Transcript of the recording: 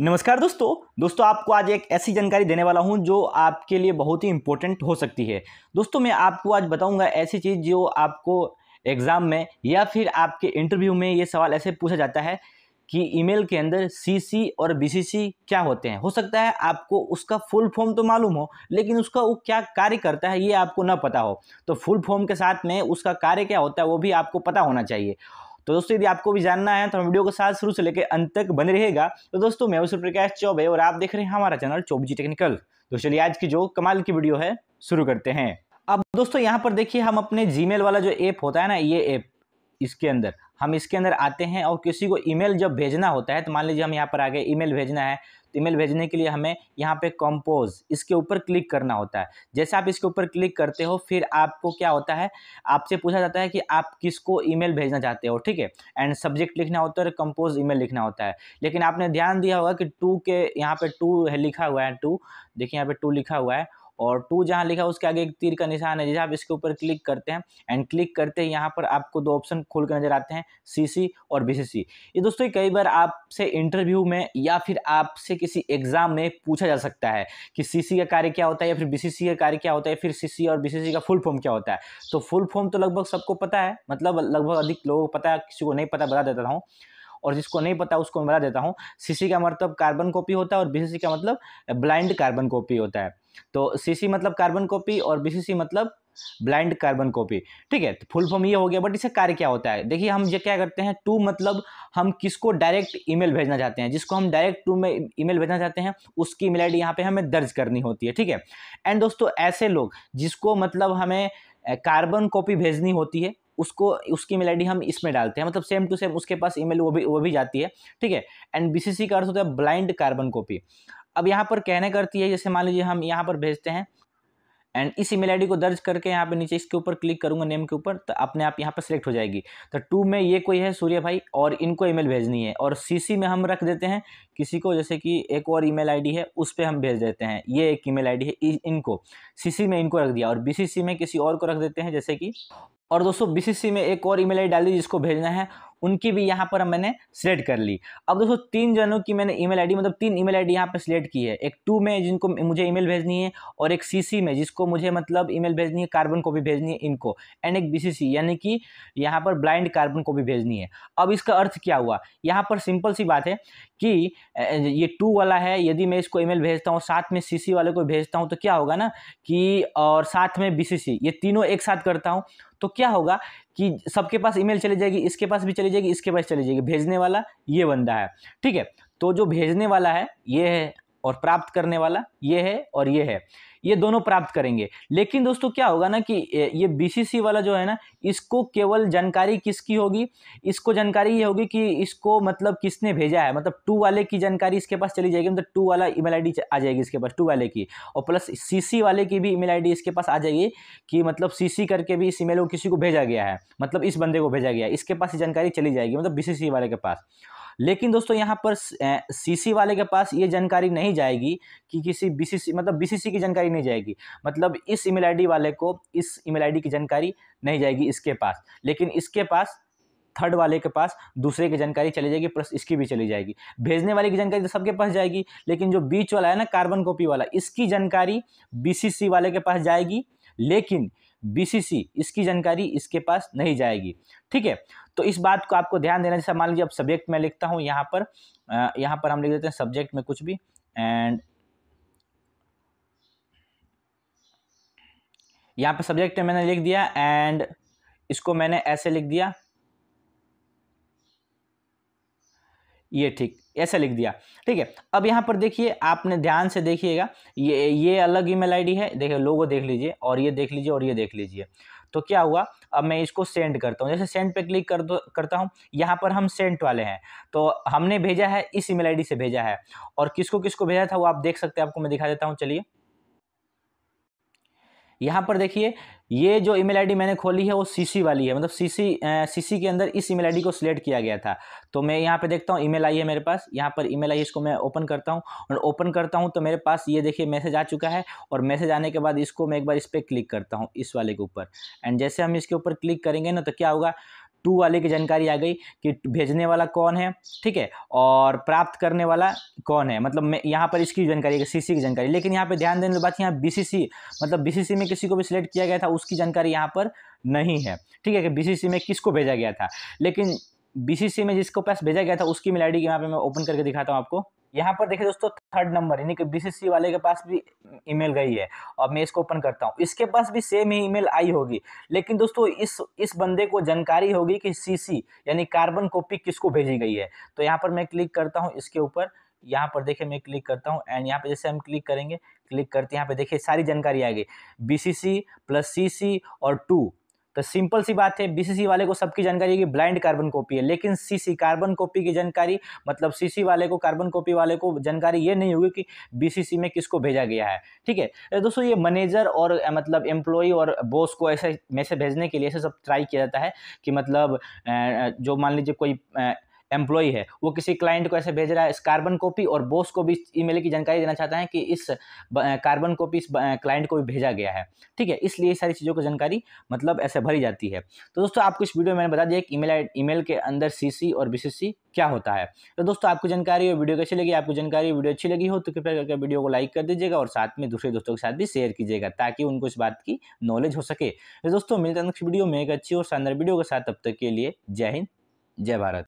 नमस्कार दोस्तों दोस्तों आपको आज एक ऐसी जानकारी देने वाला हूं जो आपके लिए बहुत ही इम्पोर्टेंट हो सकती है दोस्तों मैं आपको आज बताऊंगा ऐसी चीज़ जो आपको एग्ज़ाम में या फिर आपके इंटरव्यू में ये सवाल ऐसे पूछा जाता है कि ईमेल के अंदर सीसी और बीसीसी क्या होते हैं हो सकता है आपको उसका फुल फॉर्म तो मालूम हो लेकिन उसका वो क्या कार्य करता है ये आपको ना पता हो तो फुल फॉर्म के साथ में उसका कार्य क्या होता है वो भी आपको पता होना चाहिए तो दोस्तों यदि आपको भी जानना है तो हम वीडियो के साथ शुरू से लेकर अंत तक बने रहेगा तो दोस्तों मैं उसे प्रकाश चौबे और आप देख रहे हैं हमारा चैनल चौबजी टेक्निकल तो चलिए आज की जो कमाल की वीडियो है शुरू करते हैं अब दोस्तों यहाँ पर देखिए हम अपने जीमेल वाला जो ऐप होता है ना ये ऐप इसके अंदर हम इसके अंदर आते हैं और किसी को ईमेल जब भेजना होता है तो मान लीजिए हम यहाँ पर आ गए ईमेल भेजना है तो ईमेल भेजने के लिए हमें यहाँ पे कंपोज इसके ऊपर क्लिक करना होता है जैसे आप इसके ऊपर क्लिक करते हो फिर आपको क्या होता है आपसे पूछा जाता है कि आप किसको ईमेल भेजना चाहते हो ठीक है एंड सब्जेक्ट लिखना होता है और कंपोज ईमेल लिखना होता है लेकिन आपने ध्यान दिया होगा कि टू के यहाँ पर टू है लिखा हुआ है टू देखिए यहाँ पर टू लिखा हुआ है और टू जहाँ लिखा उसके आगे एक तीर का निशान है जैसे आप इसके ऊपर क्लिक करते हैं एंड क्लिक करते हैं यहाँ पर आपको दो ऑप्शन खोल कर नजर आते हैं सी और बी ये दोस्तों कई बार आपसे इंटरव्यू में या फिर आपसे किसी एग्जाम में पूछा जा सकता है कि सी का कार्य क्या होता है या फिर बी का कार्य क्या होता है फिर सी और बी का फुल फॉर्म क्या होता है तो फुल फॉर्म तो लगभग सबको पता है मतलब लगभग अधिक लोगों को पता है किसी को नहीं पता बता देता हूँ और जिसको नहीं पता उसको मैं बता देता हूँ सीसी का मतलब कार्बन कॉपी होता है और बीसीसी का मतलब ब्लाइंड कार्बन कॉपी होता है तो सीसी मतलब कार्बन कॉपी और बीसीसी मतलब ब्लाइंड कार्बन कॉपी ठीक है तो फुल फॉर्म ये हो गया बट इसे कार्य क्या होता है देखिए हम ये क्या करते हैं टू मतलब हम किसको डायरेक्ट ईमेल भेजना चाहते हैं जिसको हम डायरेक्ट टू में ईमेल भेजना चाहते हैं उसकी ईमेल आईडी यहाँ पे हमें दर्ज करनी होती है ठीक है एंड दोस्तों ऐसे लोग जिसको मतलब हमें कार्बन कॉपी भेजनी होती है उसको उसकी ईमेल आईडी हम इसमें डालते हैं मतलब सेम टू सेम उसके पास ईमेल वो भी वो भी जाती है ठीक है एंड बीसीसी का अर्थ होता है ब्लाइंड कार्बन कॉपी अब यहाँ पर कहने करती है जैसे मान लीजिए हम यहाँ पर भेजते हैं एंड इस ईमेल आईडी को दर्ज करके यहाँ पे नीचे इसके ऊपर क्लिक करूँगा नेम के ऊपर तो अपने आप यहाँ पर सिलेक्ट हो जाएगी तो टू में ये कोई है सूर्य भाई और इनको ईमेल भेजनी है और सीसी में हम रख देते हैं किसी को जैसे कि एक और ईमेल आईडी है उस पर हम भेज देते हैं ये एक ईमेल आईडी है इनको सीसी में इनको रख दिया और बी में किसी और को रख देते हैं जैसे कि और दोस्तों बी में एक और ईमेल आई डाल दी जिसको भेजना है उनकी भी यहाँ पर मैंने सिलेक्ट कर ली अब दोस्तों तीन जनों की मैंने ईमेल आईडी मतलब तीन ईमेल आईडी यहाँ पर सिलेक्ट की है एक टू में जिनको मुझे ईमेल भेजनी है और एक सीसी में जिसको मुझे मतलब ईमेल भेजनी है कार्बन को भी भेजनी है इनको एंड एक बीसीसी यानी कि यहाँ पर ब्लाइंड कार्बन को भी भेजनी है अब इसका अर्थ क्या हुआ यहाँ पर सिंपल सी बात है कि ये टू वाला है यदि मैं इसको ईमेल भेजता हूँ साथ में सीसी वाले को भेजता हूँ तो क्या होगा ना कि और साथ में बीसीसी ये तीनों एक साथ करता हूँ तो क्या होगा कि सबके पास ईमेल चली जाएगी इसके पास भी चली जाएगी इसके पास चली जाएगी भेजने वाला ये बंदा है ठीक है तो जो भेजने वाला है ये है और प्राप्त करने वाला ये है और ये है ये दोनों प्राप्त करेंगे लेकिन दोस्तों क्या होगा ना कि ये बीसीसी वाला जो है ना इसको केवल जानकारी किसकी होगी इसको जानकारी ये होगी कि इसको मतलब किसने भेजा है मतलब टू वाले की जानकारी इसके पास चली जाएगी मतलब टू वाला ईमेल आईडी आ जाएगी इसके पास टू वाले की और प्लस सी वाले की भी ईमेल आईडी इसके पास आ जाएगी कि मतलब सी करके भी इस ईमेल को किसी को भेजा गया है मतलब इस बंदे को भेजा गया है इसके पास ये जानकारी चली जाएगी मतलब बी वाले के पास लेकिन दोस्तों यहाँ पर सीसी वाले के पास ये जानकारी नहीं जाएगी कि किसी बीसीसी मतलब बीसीसी की जानकारी नहीं जाएगी मतलब इस ईमेल आईडी वाले को इस ईमेल आईडी की जानकारी नहीं जाएगी इसके पास लेकिन इसके पास थर्ड वाले के पास दूसरे की जानकारी चली जाएगी प्लस इसकी भी चली जाएगी भेजने वाले की जानकारी तो सबके पास जाएगी लेकिन जो बीच वाला है ना कार्बन कॉपी वाला इसकी जानकारी बीसीसी वाले के पास जाएगी लेकिन बीसीसी इसकी जानकारी इसके पास नहीं जाएगी ठीक है तो इस बात को आपको ध्यान देना जैसे मान लीजिए अब सब्जेक्ट में लिखता हूँ यहाँ पर यहाँ पर हम लिख देते हैं सब्जेक्ट में कुछ भी एंड यहाँ पर सब्जेक्ट में मैंने लिख दिया एंड इसको मैंने ऐसे लिख दिया ये ठीक ऐसा लिख दिया ठीक है अब यहाँ पर देखिए आपने ध्यान से देखिएगा ये ये अलग ईमेल आईडी है देखिए लोगो देख लीजिए और ये देख लीजिए और ये देख लीजिए तो क्या हुआ अब मैं इसको सेंड करता हूँ जैसे सेंड पे क्लिक कर दो करता हूँ यहाँ पर हम सेंड वाले हैं तो हमने भेजा है इस ईमेल आईडी से भेजा है और किसको किसको भेजा था वो आप देख सकते हैं आपको मैं दिखा देता हूँ चलिए यहाँ पर देखिए ये जो ईमेल आईडी मैंने खोली है वो सीसी वाली है मतलब सीसी सीसी के अंदर इस ईमेल आईडी को सिलेक्ट किया गया था तो मैं यहाँ पे देखता हूँ ईमेल आई है मेरे पास यहाँ पर ईमेल आई इसको मैं ओपन करता हूँ और ओपन करता हूँ तो मेरे पास ये देखिए मैसेज आ चुका है और मैसेज आने के बाद इसको मैं एक बार इस पर क्लिक करता हूँ इस वाले के ऊपर एंड जैसे हम इसके ऊपर क्लिक करेंगे ना तो क्या होगा टू वाले की जानकारी आ गई कि भेजने वाला कौन है ठीक है और प्राप्त करने वाला कौन है मतलब मैं यहाँ पर इसकी जानकारी सी सी की जानकारी लेकिन यहाँ पर ध्यान देने वाली बात यहाँ बी सी सी मतलब बी सी सी में किसी को भी सिलेक्ट किया गया था उसकी जानकारी यहाँ पर नहीं है ठीक है कि बी सी सी में किसको भेजा गया था लेकिन बीसीसी में जिसको पास भेजा गया था उसकी मेल आई यहाँ पे मैं ओपन करके दिखाता हूँ आपको यहाँ पर देखिए दोस्तों थर्ड नंबर यानी कि बीसीसी वाले के पास भी ईमेल गई है और मैं इसको ओपन करता हूँ इसके पास भी सेम ही ईमेल आई होगी लेकिन दोस्तों इस इस बंदे को जानकारी होगी कि सीसी यानी कार्बन कॉपी किसको भेजी गई है तो यहाँ पर मैं क्लिक करता हूँ इसके ऊपर यहाँ पर देखिए मैं क्लिक करता हूँ एंड यहाँ पे जैसे हम क्लिक करेंगे क्लिक करते यहाँ पे देखिए सारी जानकारी आ गई सी प्लस सी और टू तो सिंपल सी बात है बीसीसी वाले को सबकी जानकारी है कि ब्लाइंड कार्बन कॉपी है लेकिन सीसी कार्बन कॉपी की जानकारी मतलब सीसी वाले को कार्बन कॉपी वाले को जानकारी ये नहीं होगी कि बीसीसी में किसको भेजा गया है ठीक है तो दोस्तों ये मैनेजर और मतलब एम्प्लॉई और बॉस को ऐसे मैसेज भेजने के लिए ऐसे सब ट्राई किया जाता है कि मतलब जो मान लीजिए कोई एम्प्लॉई है वो किसी क्लाइंट को ऐसे भेज रहा है इस कार्बन कॉपी और बॉस को भी ईमेल की जानकारी देना चाहता है कि इस कार्बन कॉपी इस क्लाइंट को भी भेजा गया है ठीक है इसलिए सारी चीज़ों की जानकारी मतलब ऐसे भरी जाती है तो दोस्तों आपको इस वीडियो में मैंने बता दिया कि ईमेल ईमेल के अंदर सी और बी क्या होता है तो दोस्तों आपको जानकारी और वीडियो अच्छी लगी आपको जानकारी वीडियो अच्छी लगी हो तो कृपया करके वीडियो को लाइक कर दीजिएगा और साथ में दूसरे दोस्तों के साथ भी शेयर कीजिएगा ताकि उनको इस बात की नॉलेज हो सके तो दोस्तों मिलते हैं नेक्स्ट वीडियो में एक अच्छी और शानदार वीडियो के साथ तब तक के लिए जय हिंद जय भारत